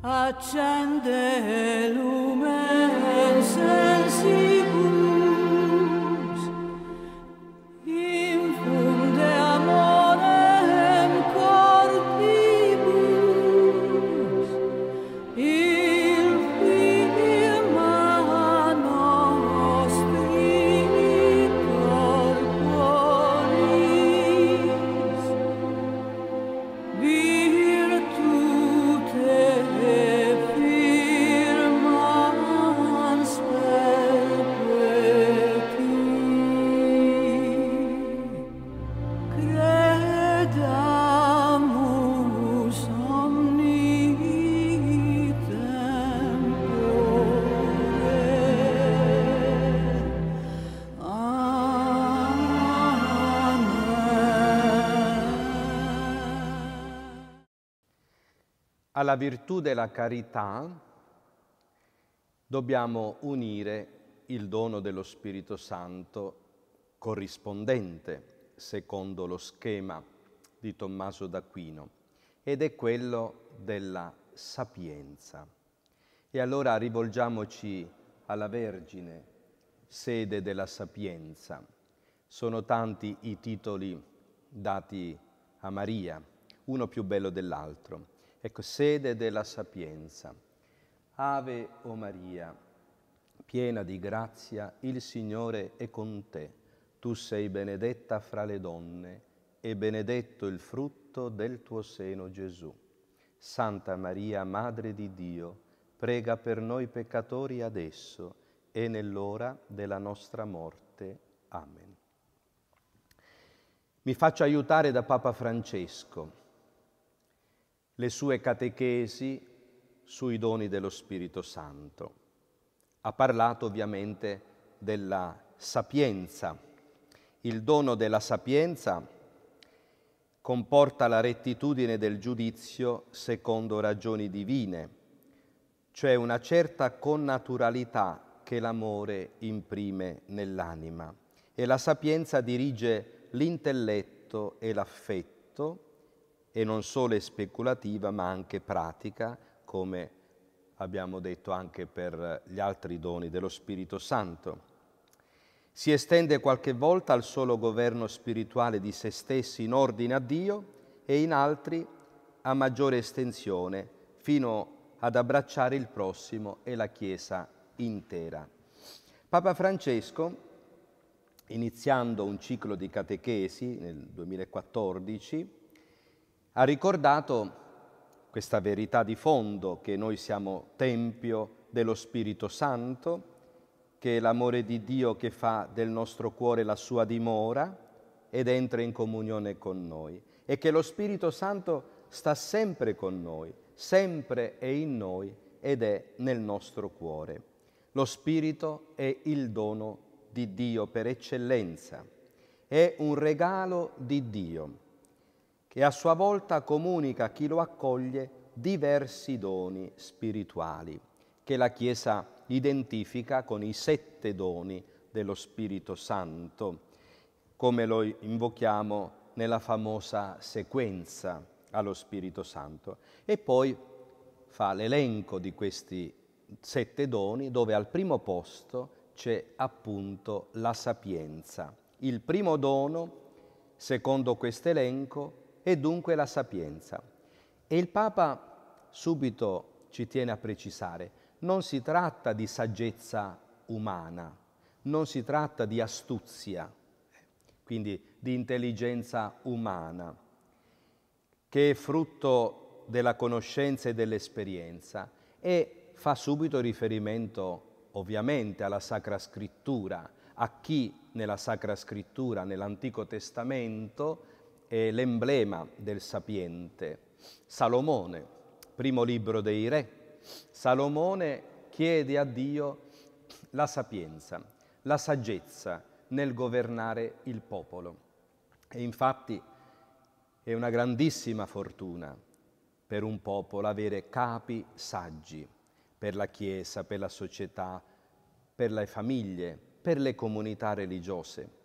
Accende lume sensibus alla virtù della carità dobbiamo unire il dono dello Spirito Santo corrispondente secondo lo schema di Tommaso d'Aquino ed è quello della sapienza. E allora rivolgiamoci alla Vergine, sede della sapienza. Sono tanti i titoli dati a Maria, uno più bello dell'altro. Ecco, sede della sapienza. Ave o Maria, piena di grazia, il Signore è con te. Tu sei benedetta fra le donne e benedetto il frutto del tuo seno Gesù. Santa Maria, Madre di Dio, prega per noi peccatori adesso e nell'ora della nostra morte. Amen. Mi faccio aiutare da Papa Francesco le sue catechesi sui doni dello Spirito Santo. Ha parlato ovviamente della sapienza. Il dono della sapienza comporta la rettitudine del giudizio secondo ragioni divine, cioè una certa connaturalità che l'amore imprime nell'anima e la sapienza dirige l'intelletto e l'affetto e non solo è speculativa ma anche pratica, come abbiamo detto anche per gli altri doni dello Spirito Santo. Si estende qualche volta al solo governo spirituale di se stessi in ordine a Dio e in altri a maggiore estensione, fino ad abbracciare il prossimo e la Chiesa intera. Papa Francesco, iniziando un ciclo di catechesi nel 2014, ha ricordato questa verità di fondo che noi siamo tempio dello Spirito Santo, che è l'amore di Dio che fa del nostro cuore la sua dimora ed entra in comunione con noi e che lo Spirito Santo sta sempre con noi, sempre è in noi ed è nel nostro cuore. Lo Spirito è il dono di Dio per eccellenza, è un regalo di Dio e a sua volta comunica a chi lo accoglie diversi doni spirituali che la Chiesa identifica con i sette doni dello Spirito Santo, come lo invochiamo nella famosa sequenza allo Spirito Santo. E poi fa l'elenco di questi sette doni dove al primo posto c'è appunto la sapienza. Il primo dono, secondo questo quest'elenco, e dunque la sapienza. E il Papa subito ci tiene a precisare, non si tratta di saggezza umana, non si tratta di astuzia, quindi di intelligenza umana, che è frutto della conoscenza e dell'esperienza e fa subito riferimento ovviamente alla Sacra Scrittura, a chi nella Sacra Scrittura, nell'Antico Testamento, è l'emblema del sapiente. Salomone, primo libro dei re, Salomone chiede a Dio la sapienza, la saggezza nel governare il popolo. E infatti è una grandissima fortuna per un popolo avere capi saggi per la Chiesa, per la società, per le famiglie, per le comunità religiose.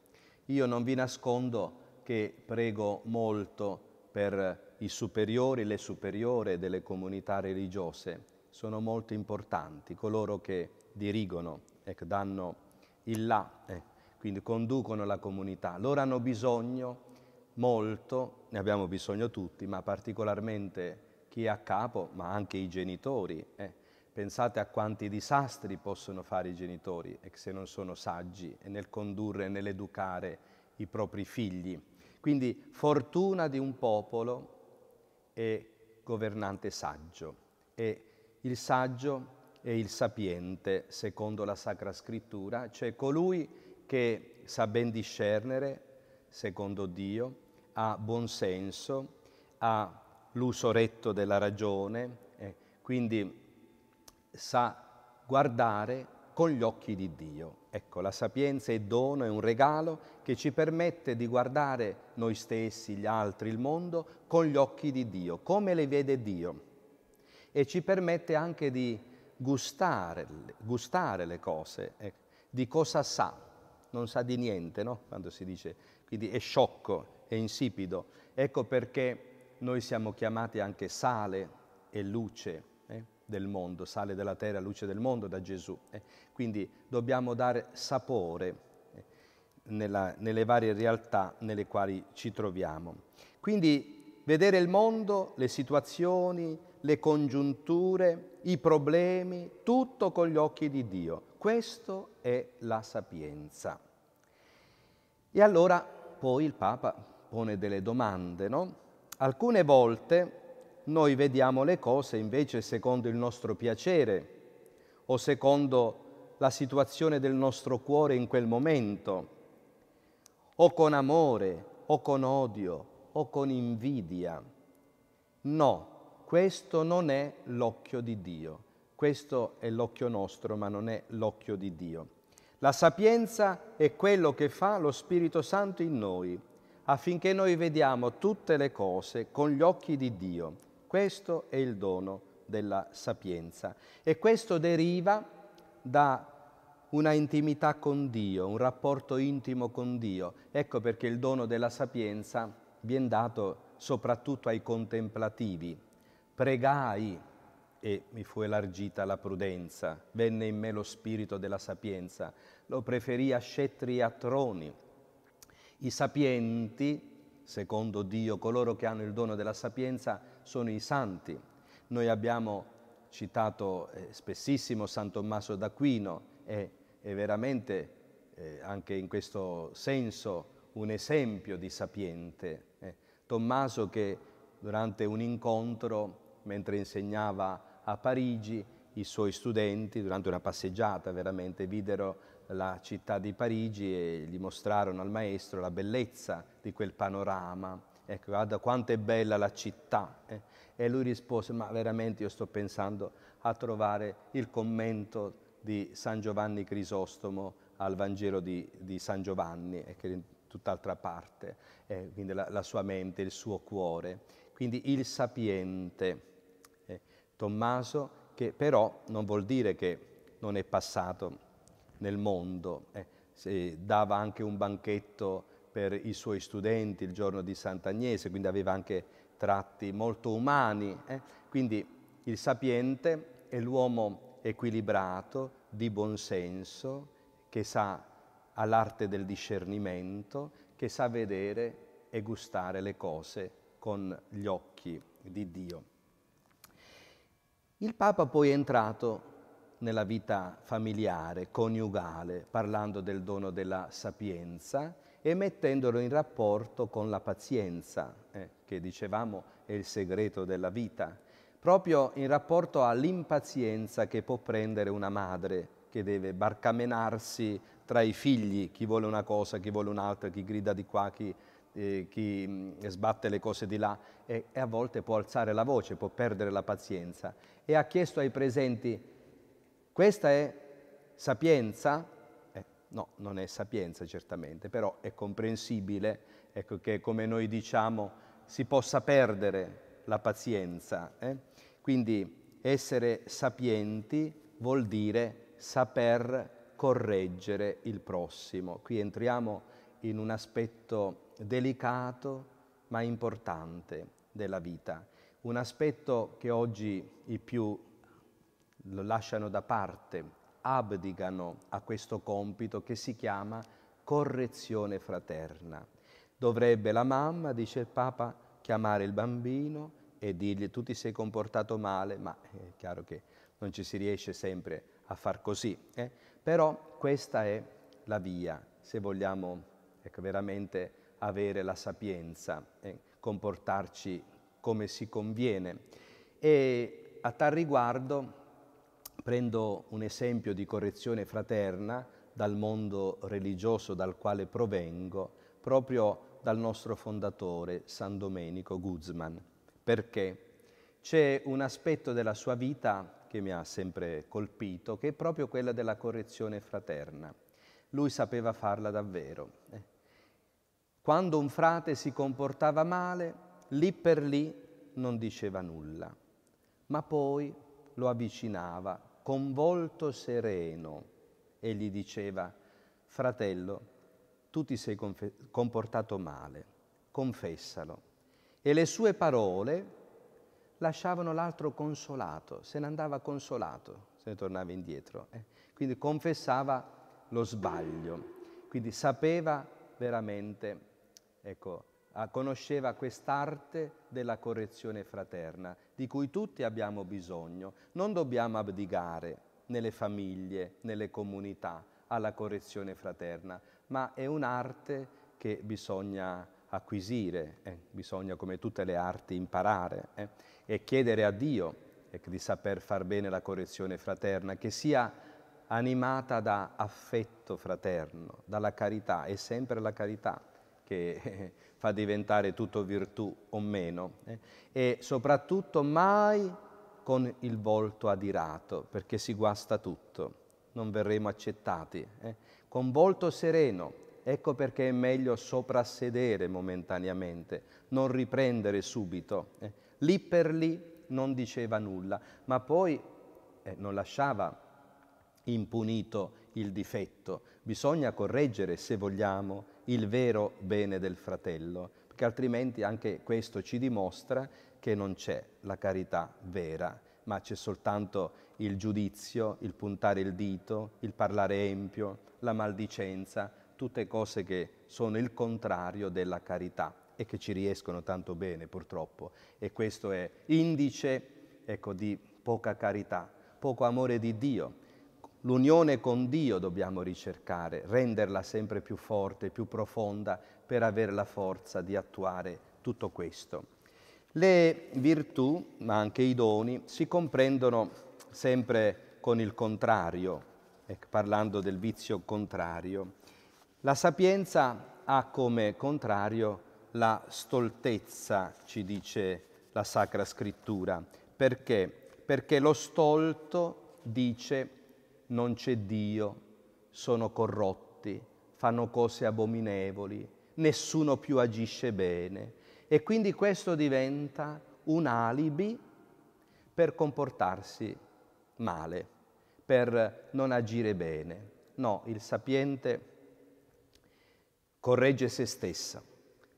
Io non vi nascondo che prego molto per i superiori, le superiore delle comunità religiose, sono molto importanti, coloro che dirigono, ecco, danno il là, eh, quindi conducono la comunità. Loro hanno bisogno molto, ne abbiamo bisogno tutti, ma particolarmente chi è a capo, ma anche i genitori. Eh. Pensate a quanti disastri possono fare i genitori se non sono saggi nel condurre, nell'educare i propri figli. Quindi fortuna di un popolo è governante saggio e il saggio è il sapiente secondo la Sacra Scrittura, cioè colui che sa ben discernere secondo Dio, ha buon senso, ha l'uso retto della ragione, eh, quindi sa guardare con gli occhi di Dio. Ecco, la sapienza è dono, è un regalo che ci permette di guardare noi stessi, gli altri, il mondo con gli occhi di Dio, come le vede Dio. E ci permette anche di gustare, gustare le cose, eh, di cosa sa. Non sa di niente, no? Quando si dice, quindi è sciocco, è insipido. Ecco perché noi siamo chiamati anche sale e luce del mondo, sale della terra, luce del mondo da Gesù. Eh? Quindi dobbiamo dare sapore eh, Nella, nelle varie realtà nelle quali ci troviamo. Quindi vedere il mondo, le situazioni, le congiunture, i problemi, tutto con gli occhi di Dio. Questo è la sapienza. E allora poi il Papa pone delle domande, no? Alcune volte noi vediamo le cose invece secondo il nostro piacere o secondo la situazione del nostro cuore in quel momento, o con amore, o con odio, o con invidia. No, questo non è l'occhio di Dio, questo è l'occhio nostro, ma non è l'occhio di Dio. La sapienza è quello che fa lo Spirito Santo in noi, affinché noi vediamo tutte le cose con gli occhi di Dio questo è il dono della sapienza e questo deriva da una intimità con Dio, un rapporto intimo con Dio. Ecco perché il dono della sapienza viene dato soprattutto ai contemplativi. Pregai e mi fu elargita la prudenza, venne in me lo spirito della sapienza, lo preferì a scettri e a troni. I sapienti, secondo Dio, coloro che hanno il dono della sapienza, sono i santi. Noi abbiamo citato eh, spessissimo San Tommaso d'Aquino, è, è veramente eh, anche in questo senso un esempio di sapiente. Eh, Tommaso che durante un incontro, mentre insegnava a Parigi, i suoi studenti, durante una passeggiata veramente, videro la città di Parigi e gli mostrarono al maestro la bellezza di quel panorama ecco, guarda quanto è bella la città. Eh? E lui rispose, ma veramente io sto pensando a trovare il commento di San Giovanni Crisostomo al Vangelo di, di San Giovanni, eh, che è in tutt'altra parte, eh, quindi la, la, sua mente, il suo cuore. Quindi il sapiente, eh. Tommaso, che però non vuol dire che non è passato nel mondo, eh. dava anche un banchetto per i suoi studenti il giorno di Sant'Agnese, quindi aveva anche tratti molto umani. Eh? Quindi il sapiente è l'uomo equilibrato, di buon senso, che sa all'arte del discernimento, che sa vedere e gustare le cose con gli occhi di Dio. Il Papa poi è entrato nella vita familiare, coniugale, parlando del dono della sapienza e mettendolo in rapporto con la pazienza, eh, che dicevamo è il segreto della vita, proprio in rapporto all'impazienza che può prendere una madre che deve barcamenarsi tra i figli, chi vuole una cosa, chi vuole un'altra, chi grida di qua, chi, eh, chi mm, sbatte le cose di là e, e a volte può alzare la voce, può perdere la pazienza. E ha chiesto ai presenti, questa è sapienza? No, non è sapienza certamente, però è comprensibile ecco, che, come noi diciamo, si possa perdere la pazienza. Eh? Quindi essere sapienti vuol dire saper correggere il prossimo. Qui entriamo in un aspetto delicato ma importante della vita, un aspetto che oggi i più lo lasciano da parte abdicano a questo compito che si chiama correzione fraterna. Dovrebbe la mamma, dice il Papa, chiamare il bambino e dirgli tu ti sei comportato male, ma è chiaro che non ci si riesce sempre a far così. Eh? Però questa è la via, se vogliamo ecco, veramente avere la sapienza, eh? comportarci come si conviene. E a tal riguardo prendo un esempio di correzione fraterna dal mondo religioso dal quale provengo, proprio dal nostro fondatore San Domenico Guzman. Perché? C'è un aspetto della sua vita che mi ha sempre colpito, che è proprio quella della correzione fraterna. Lui sapeva farla davvero. Eh. Quando un frate si comportava male, lì per lì non diceva nulla, ma poi lo avvicinava, con volto sereno e gli diceva, fratello, tu ti sei comportato male, confessalo. E le sue parole lasciavano l'altro consolato, se ne andava consolato, se ne tornava indietro. Eh? Quindi confessava lo sbaglio, quindi sapeva veramente, ecco, ah, conosceva quest'arte della correzione fraterna di cui tutti abbiamo bisogno. Non dobbiamo abdicare nelle famiglie, nelle comunità, alla correzione fraterna, ma è un'arte che bisogna acquisire, eh? bisogna come tutte le arti imparare eh? e chiedere a Dio eh, di saper far bene la correzione fraterna, che sia animata da affetto fraterno, dalla carità, è sempre la carità che fa diventare tutto virtù o meno, eh? e soprattutto mai con il volto adirato, perché si guasta tutto, non verremo accettati, eh? con volto sereno, ecco perché è meglio soprassedere momentaneamente, non riprendere subito. Eh? Lì per lì non diceva nulla, ma poi eh, non lasciava impunito il difetto, bisogna correggere se vogliamo il vero bene del fratello, perché altrimenti anche questo ci dimostra che non c'è la carità vera, ma c'è soltanto il giudizio, il puntare il dito, il parlare empio, la maldicenza, tutte cose che sono il contrario della carità e che ci riescono tanto bene purtroppo. E questo è indice ecco, di poca carità, poco amore di Dio L'unione con Dio dobbiamo ricercare, renderla sempre più forte, più profonda, per avere la forza di attuare tutto questo. Le virtù, ma anche i doni, si comprendono sempre con il contrario, eh, parlando del vizio contrario. La sapienza ha come contrario la stoltezza, ci dice la Sacra Scrittura. Perché? Perché lo stolto dice non c'è Dio, sono corrotti, fanno cose abominevoli, nessuno più agisce bene. E quindi questo diventa un alibi per comportarsi male, per non agire bene. No, il sapiente corregge se stessa,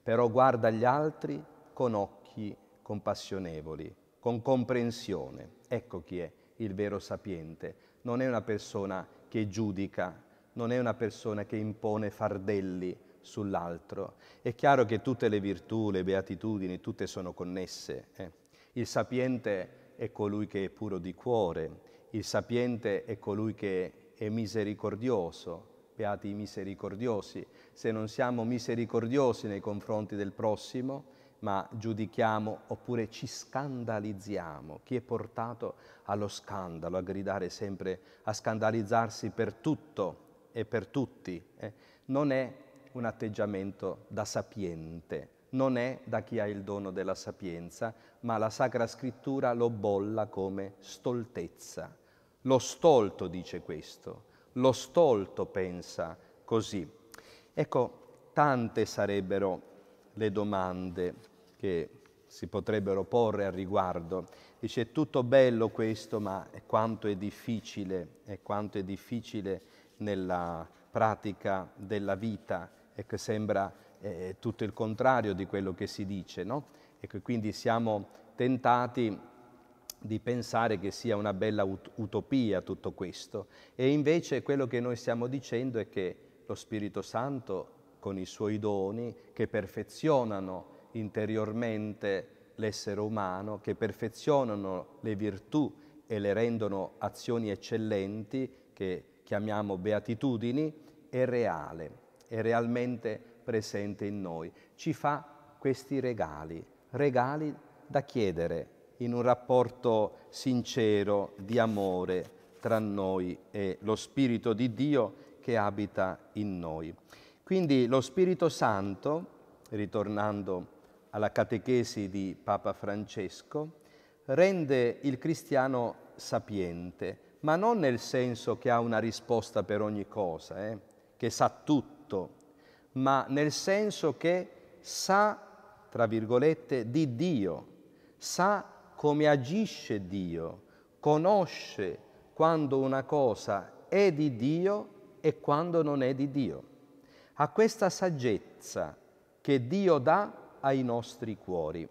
però guarda gli altri con occhi compassionevoli, con comprensione. Ecco chi è il vero sapiente, non è una persona che giudica, non è una persona che impone fardelli sull'altro. È chiaro che tutte le virtù, le beatitudini, tutte sono connesse. Eh. Il sapiente è colui che è puro di cuore, il sapiente è colui che è misericordioso, beati i misericordiosi. Se non siamo misericordiosi nei confronti del prossimo, ma giudichiamo oppure ci scandalizziamo. Chi è portato allo scandalo, a gridare sempre, a scandalizzarsi per tutto e per tutti, eh, non è un atteggiamento da sapiente, non è da chi ha il dono della sapienza, ma la Sacra Scrittura lo bolla come stoltezza. Lo stolto dice questo, lo stolto pensa così. Ecco, tante sarebbero le domande che si potrebbero porre al riguardo. Dice, è tutto bello questo, ma quanto è difficile, è quanto è difficile nella pratica della vita, e che sembra eh, tutto il contrario di quello che si dice, no? E che quindi siamo tentati di pensare che sia una bella ut- utopia tutto questo. E invece quello che noi stiamo dicendo è che lo Spirito Santo, con i suoi doni, che perfezionano interiormente l'essere umano, che perfezionano le virtù e le rendono azioni eccellenti, che chiamiamo beatitudini, è reale, è realmente presente in noi. Ci fa questi regali, regali da chiedere in un rapporto sincero di amore tra noi e lo Spirito di Dio che abita in noi. Quindi lo Spirito Santo, ritornando a alla catechesi di Papa Francesco, rende il cristiano sapiente, ma non nel senso che ha una risposta per ogni cosa, eh, che sa tutto, ma nel senso che sa, tra virgolette, di Dio, sa come agisce Dio, conosce quando una cosa è di Dio e quando non è di Dio. A questa saggezza che Dio dà ai nostri cuori.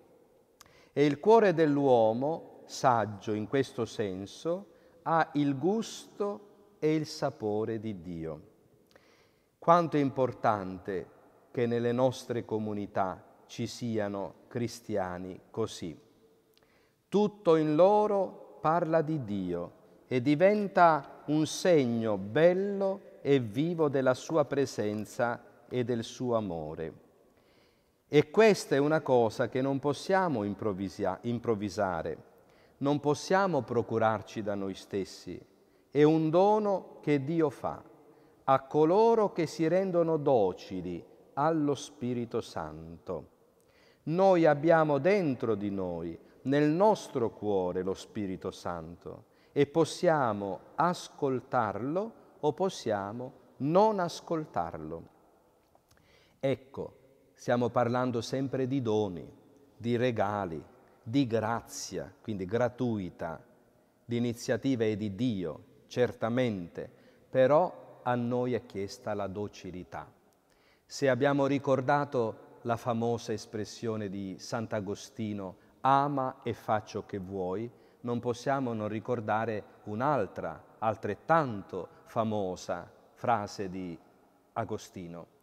E il cuore dell'uomo, saggio in questo senso, ha il gusto e il sapore di Dio. Quanto è importante che nelle nostre comunità ci siano cristiani così. Tutto in loro parla di Dio e diventa un segno bello e vivo della sua presenza e del suo amore. E questa è una cosa che non possiamo improvvisare, non possiamo procurarci da noi stessi. È un dono che Dio fa a coloro che si rendono docili allo Spirito Santo. Noi abbiamo dentro di noi, nel nostro cuore, lo Spirito Santo e possiamo ascoltarlo o possiamo non ascoltarlo. Ecco, stiamo parlando sempre di doni, di regali, di grazia, quindi gratuita, di iniziative di Dio, certamente, però a noi è chiesta la docilità. Se abbiamo ricordato la famosa espressione di Sant'Agostino, ama e faccio che vuoi, non possiamo non ricordare un'altra, altrettanto famosa frase di Agostino.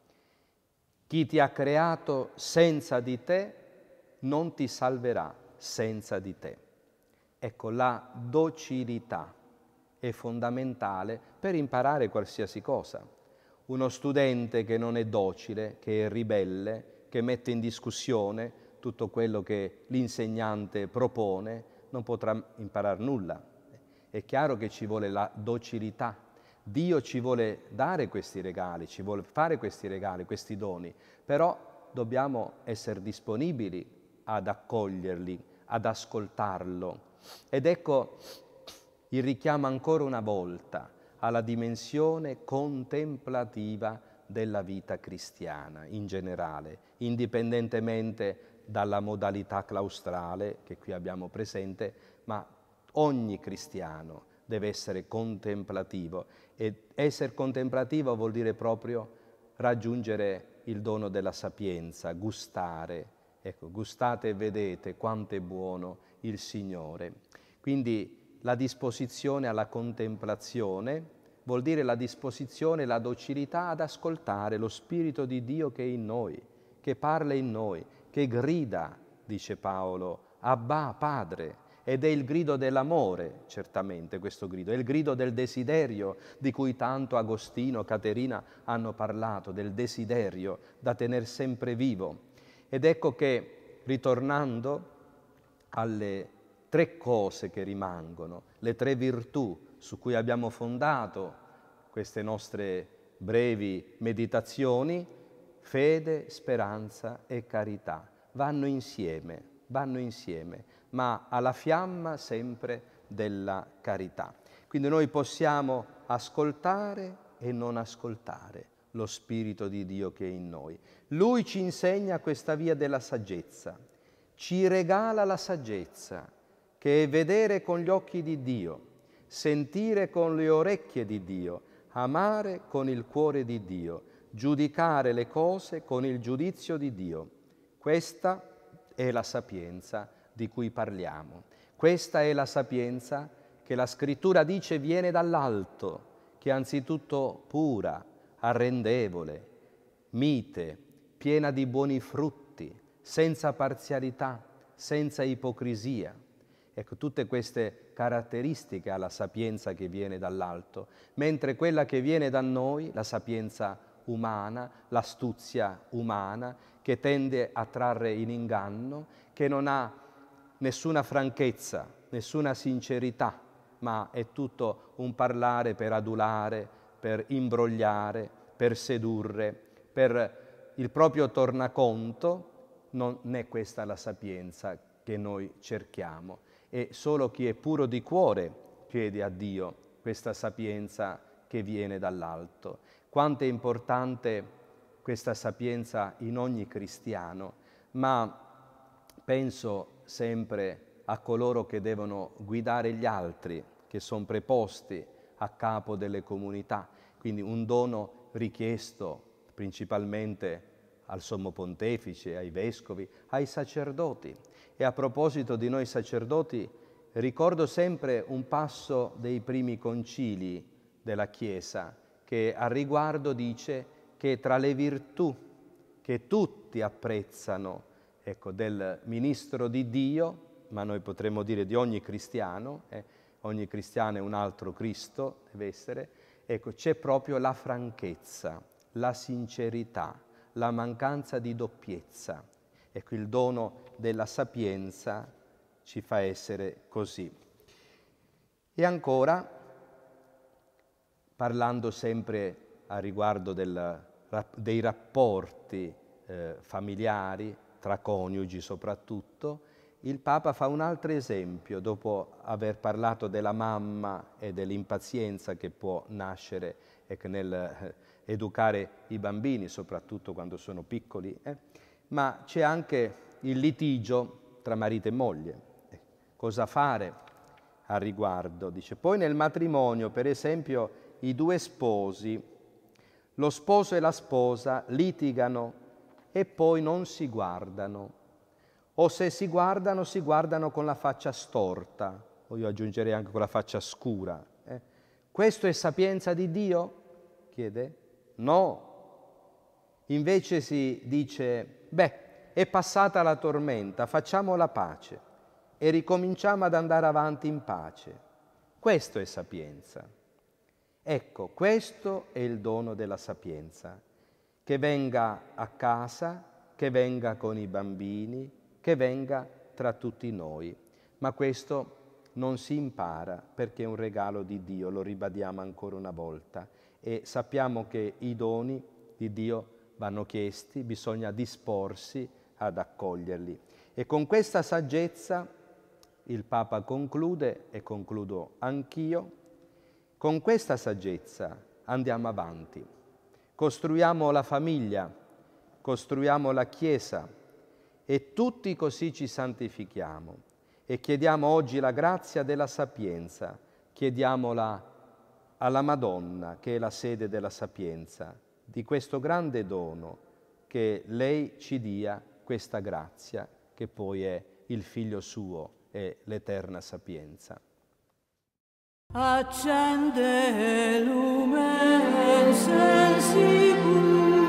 Chi ti ha creato senza di te non ti salverà senza di te. Ecco, la docilità è fondamentale per imparare qualsiasi cosa. Uno studente che non è docile, che è ribelle, che mette in discussione tutto quello che l'insegnante propone, non potrà imparare nulla. È chiaro che ci vuole la docilità Dio ci vuole dare questi regali, ci vuole fare questi regali, questi doni, però dobbiamo essere disponibili ad accoglierli, ad ascoltarlo. Ed ecco il richiamo ancora una volta alla dimensione contemplativa della vita cristiana in generale, indipendentemente dalla modalità claustrale che qui abbiamo presente, ma ogni cristiano deve essere contemplativo e essere contemplativo vuol dire proprio raggiungere il dono della sapienza, gustare. Ecco, gustate e vedete quanto è buono il Signore. Quindi la disposizione alla contemplazione vuol dire la disposizione, la docilità ad ascoltare lo Spirito di Dio che è in noi, che parla in noi, che grida, dice Paolo, Abba, Padre, ed è il grido dell'amore, certamente questo grido, è il grido del desiderio di cui tanto Agostino, Caterina hanno parlato, del desiderio da tenere sempre vivo. Ed ecco che ritornando alle tre cose che rimangono, le tre virtù su cui abbiamo fondato queste nostre brevi meditazioni, fede, speranza e carità, vanno insieme, vanno insieme ma alla fiamma sempre della carità. Quindi noi possiamo ascoltare e non ascoltare lo Spirito di Dio che è in noi. Lui ci insegna questa via della saggezza, ci regala la saggezza, che è vedere con gli occhi di Dio, sentire con le orecchie di Dio, amare con il cuore di Dio, giudicare le cose con il giudizio di Dio. Questa è la sapienza di cui parliamo. Questa è la sapienza che la scrittura dice viene dall'alto, che è anzitutto pura, arrendevole, mite, piena di buoni frutti, senza parzialità, senza ipocrisia. Ecco, tutte queste caratteristiche ha la sapienza che viene dall'alto, mentre quella che viene da noi, la sapienza umana, l'astuzia umana, che tende a trarre in inganno, che non ha nessuna franchezza, nessuna sincerità, ma è tutto un parlare per adulare, per imbrogliare, per sedurre, per il proprio tornaconto, non è questa la sapienza che noi cerchiamo. E solo chi è puro di cuore chiede a Dio questa sapienza che viene dall'alto. Quanto è importante questa sapienza in ogni cristiano, ma penso sempre a coloro che devono guidare gli altri, che sono preposti a capo delle comunità, quindi un dono richiesto principalmente al Sommo Pontefice, ai Vescovi, ai sacerdoti. E a proposito di noi sacerdoti, ricordo sempre un passo dei primi concili della Chiesa che a riguardo dice che tra le virtù che tutti apprezzano ecco, del ministro di Dio, ma noi potremmo dire di ogni cristiano, eh, ogni cristiano è un altro Cristo, deve essere, ecco, c'è proprio la franchezza, la sincerità, la mancanza di doppiezza. Ecco, il dono della sapienza ci fa essere così. E ancora, parlando sempre a riguardo del, dei rapporti eh, familiari, tra coniugi soprattutto, il Papa fa un altro esempio dopo aver parlato della mamma e dell'impazienza che può nascere nel eh, educare i bambini, soprattutto quando sono piccoli, eh? ma c'è anche il litigio tra marito e moglie. Eh, cosa fare a riguardo? Dice, poi nel matrimonio, per esempio, i due sposi, lo sposo e la sposa litigano e poi non si guardano. O se si guardano, si guardano con la faccia storta, o io aggiungerei anche con la faccia scura. Eh? Questo è sapienza di Dio? chiede. No. Invece si dice, beh, è passata la tormenta, facciamo la pace e ricominciamo ad andare avanti in pace. Questo è sapienza. Ecco, questo è il dono della sapienza, che venga a casa, che venga con i bambini, che venga tra tutti noi. Ma questo non si impara perché è un regalo di Dio, lo ribadiamo ancora una volta, e sappiamo che i doni di Dio vanno chiesti, bisogna disporsi ad accoglierli. E con questa saggezza il Papa conclude, e concludo anch'io, con questa saggezza andiamo avanti costruiamo la famiglia, costruiamo la Chiesa e tutti così ci santifichiamo e chiediamo oggi la grazia della sapienza, chiediamola alla Madonna che è la sede della sapienza, di questo grande dono che lei ci dia questa grazia che poi è il figlio suo e l'eterna sapienza. Accende lumen sensibus